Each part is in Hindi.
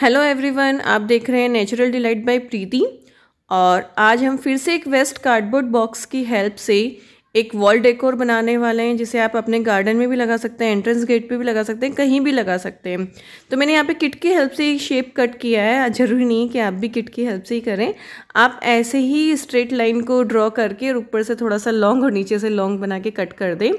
हेलो एवरीवन आप देख रहे हैं नेचुरल डिलाइट बाय प्रीति और आज हम फिर से एक वेस्ट कार्डबोर्ड बॉक्स की हेल्प से एक वॉल डेकोर बनाने वाले हैं जिसे आप अपने गार्डन में भी लगा सकते हैं एंट्रेंस गेट पे भी लगा सकते हैं कहीं भी लगा सकते हैं तो मैंने यहाँ पे किट की हेल्प से शेप कट किया है ज़रूरी नहीं कि आप भी किट की हेल्प से ही करें आप ऐसे ही स्ट्रेट लाइन को ड्रॉ करके और ऊपर से थोड़ा सा लॉन्ग और नीचे से लॉन्ग बना के कट कर दें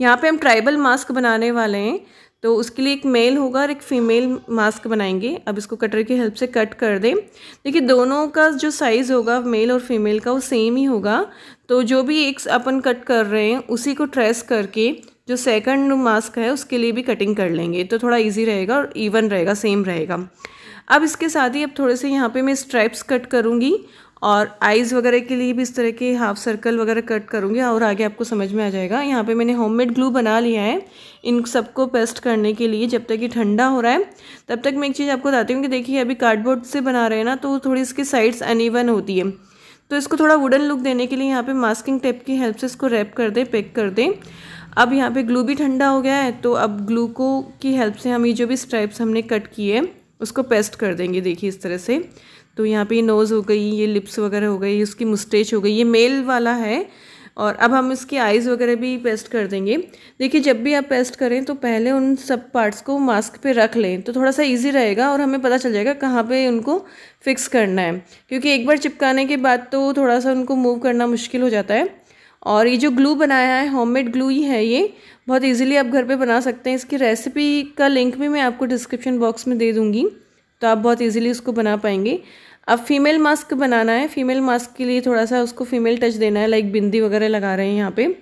यहाँ पर हम ट्राइबल मास्क बनाने वाले हैं तो उसके लिए एक मेल होगा और एक फ़ीमेल मास्क बनाएंगे अब इसको कटर की हेल्प से कट कर दें देखिए दोनों का जो साइज़ होगा मेल और फीमेल का वो सेम ही होगा तो जो भी एक अपन कट कर रहे हैं उसी को ट्रेस करके जो सेकंड मास्क है उसके लिए भी कटिंग कर लेंगे तो थोड़ा इजी रहेगा और इवन रहेगा सेम रहेगा अब इसके साथ ही अब थोड़े से यहाँ पे मैं स्ट्राइप्स कट करूँगी और आइज़ वगैरह के लिए भी इस तरह के हाफ सर्कल वगैरह कट करूँगी और आगे आपको समझ में आ जाएगा यहाँ पे मैंने होममेड ग्लू बना लिया है इन सबको पेस्ट करने के लिए जब तक ये ठंडा हो रहा है तब तक मैं एक चीज़ आपको बताती हूँ कि देखिए अभी कार्डबोर्ड से बना रहे हैं ना तो थोड़ी इसकी साइड्स अनइवन होती है तो इसको थोड़ा वुडन लुक देने के लिए यहाँ पर मास्किंग टेप की हेल्प से इसको रैप कर दें पैक कर दें अब यहाँ पर ग्लू भी ठंडा हो गया है तो अब ग्लू को की हेल्प से हम ये जो भी स्ट्राइप्स हमने कट किए उसको पेस्ट कर देंगे देखिए इस तरह से तो यहाँ पे नोज़ हो गई ये लिप्स वगैरह हो गई उसकी मुस्टेच हो गई ये मेल वाला है और अब हम इसकी आइज़ वगैरह भी पेस्ट कर देंगे देखिए जब भी आप पेस्ट करें तो पहले उन सब पार्ट्स को मास्क पे रख लें तो थोड़ा सा इजी रहेगा और हमें पता चल जाएगा कहाँ पे उनको फिक्स करना है क्योंकि एक बार चिपकाने के बाद तो थोड़ा सा उनको मूव करना मुश्किल हो जाता है और ये जो ग्लू बनाया है होममेड ग्लू ही है ये बहुत इजीली आप घर पे बना सकते हैं इसकी रेसिपी का लिंक भी मैं आपको डिस्क्रिप्शन बॉक्स में दे दूँगी तो आप बहुत इजीली इसको बना पाएंगे अब फीमेल मास्क बनाना है फीमेल मास्क के लिए थोड़ा सा उसको फीमेल टच देना है लाइक बिंदी वगैरह लगा रहे हैं यहाँ पर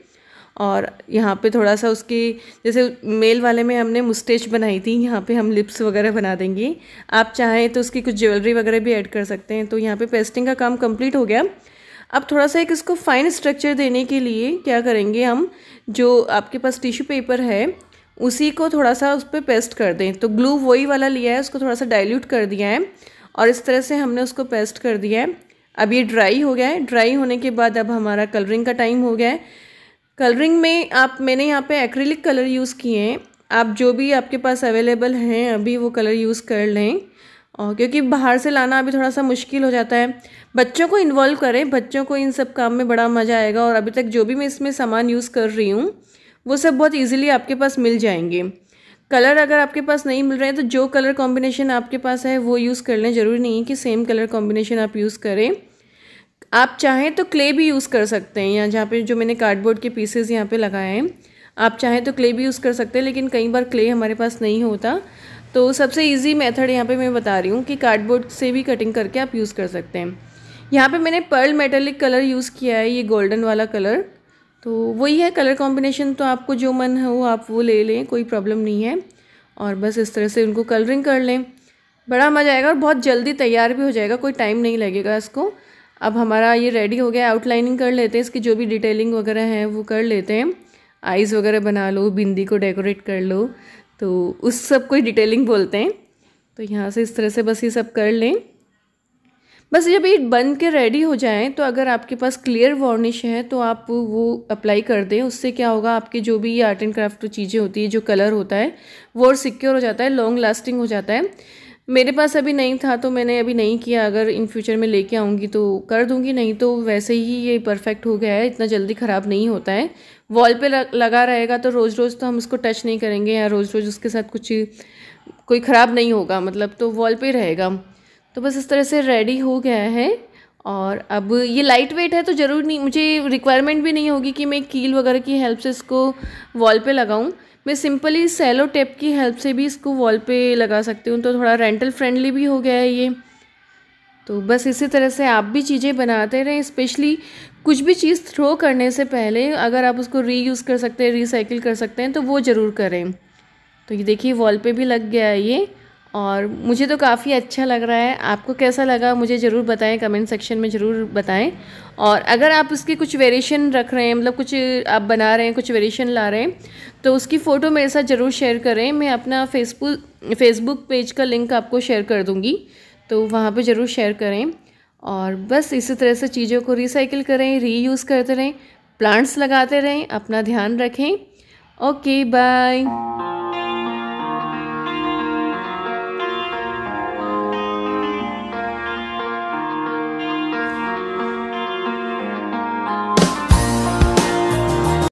और यहाँ पे थोड़ा सा उसकी जैसे मेल वाले में हमने मुस्टेज बनाई थी यहाँ पे हम लिप्स वगैरह बना देंगे आप चाहें तो उसकी कुछ ज्वेलरी वगैरह भी ऐड कर सकते हैं तो यहाँ पे पेस्टिंग का काम कंप्लीट हो गया अब थोड़ा सा एक इसको फाइन स्ट्रक्चर देने के लिए क्या करेंगे हम जो आपके पास टिश्यू पेपर है उसी को थोड़ा सा उस पर पेस्ट कर दें तो ग्लू वही वाला लिया है उसको थोड़ा सा डाइल्यूट कर दिया है और इस तरह से हमने उसको पेस्ट कर दिया है अब ये ड्राई हो गया है ड्राई होने के बाद अब हमारा कलरिंग का टाइम हो गया है कलरिंग में आप मैंने यहाँ पे एक्रिलिक कलर यूज़ किए हैं आप जो भी आपके पास अवेलेबल हैं अभी वो कलर यूज़ कर लें और क्योंकि बाहर से लाना अभी थोड़ा सा मुश्किल हो जाता है बच्चों को इन्वॉल्व करें बच्चों को इन सब काम में बड़ा मज़ा आएगा और अभी तक जो भी मैं इसमें सामान यूज़ कर रही हूँ वो सब बहुत ईजिली आपके पास मिल जाएंगे कलर अगर आपके पास नहीं मिल रहे हैं तो जो कलर कॉम्बिनेशन आपके पास है वो यूज़ कर लें ज़रूरी नहीं है कि सेम कलर कॉम्बिनेशन आप यूज़ करें आप चाहें तो क्ले भी यूज़ कर सकते हैं या जहाँ पे जो मैंने कार्डबोर्ड के पीसेज यहाँ पे लगाए हैं आप चाहें तो क्ले भी यूज़ कर सकते हैं लेकिन कई बार क्ले हमारे पास नहीं होता तो सबसे ईजी मेथड यहाँ पे मैं बता रही हूँ कि कार्डबोर्ड से भी कटिंग करके आप यूज़ कर सकते हैं यहाँ पे मैंने पर्ल मेटेलिक कलर यूज़ किया है ये गोल्डन वाला कलर तो वही है कलर कॉम्बिनेशन तो आपको जो मन हो आप वो ले लें कोई प्रॉब्लम नहीं है और बस इस तरह से उनको कलरिंग कर लें बड़ा मज़ा आएगा और बहुत जल्दी तैयार भी हो जाएगा कोई टाइम नहीं लगेगा इसको अब हमारा ये रेडी हो गया आउटलाइनिंग कर लेते हैं इसकी जो भी डिटेलिंग वगैरह है वो कर लेते हैं आइज़ वगैरह बना लो बिंदी को डेकोरेट कर लो तो उस सब को डिटेलिंग बोलते हैं तो यहाँ से इस तरह से बस ये सब कर लें बस जब ये बन के रेडी हो जाए तो अगर आपके पास क्लियर वार्निश है तो आप वो अप्लाई कर दें उससे क्या होगा आपके जो भी आर्ट एंड क्राफ्ट चीज़ें होती है जो कलर होता है वो और सिक्योर हो जाता है लॉन्ग लास्टिंग हो जाता है मेरे पास अभी नहीं था तो मैंने अभी नहीं किया अगर इन फ्यूचर में लेके आऊँगी तो कर दूँगी नहीं तो वैसे ही ये परफेक्ट हो गया है इतना जल्दी ख़राब नहीं होता है वॉल पे लगा रहेगा तो रोज़ रोज़ तो हम उसको टच नहीं करेंगे या रोज़ रोज़ उसके साथ कुछ कोई ख़राब नहीं होगा मतलब तो वॉल पर रहेगा तो बस इस तरह से रेडी हो गया है और अब ये लाइट वेट है तो ज़रूर नहीं मुझे रिक्वायरमेंट भी नहीं होगी कि मैं कील वगैरह की हेल्प से इसको वॉल पे लगाऊं मैं सिंपली सेलो टेप की हेल्प से भी इसको वॉल पे लगा सकती हूँ तो थोड़ा रेंटल फ्रेंडली भी हो गया है ये तो बस इसी तरह से आप भी चीज़ें बनाते रहें स्पेशली कुछ भी चीज़ थ्रो करने से पहले अगर आप उसको रीयूज़ कर सकते हैं रिसाइकिल कर सकते हैं तो वो ज़रूर करें तो ये देखिए वॉल पे भी लग गया है ये और मुझे तो काफ़ी अच्छा लग रहा है आपको कैसा लगा मुझे ज़रूर बताएं कमेंट सेक्शन में ज़रूर बताएं और अगर आप उसकी कुछ वेरिएशन रख रहे हैं मतलब कुछ आप बना रहे हैं कुछ वेरिएशन ला रहे हैं तो उसकी फ़ोटो मेरे साथ ज़रूर शेयर करें मैं अपना फेसबुक फेसबुक पेज का लिंक आपको शेयर कर दूँगी तो वहाँ पर ज़रूर शेयर करें और बस इसी तरह से चीज़ों को रिसाइकिल करें रीयूज़ करते रहें प्लांट्स लगाते रहें अपना ध्यान रखें ओके बाय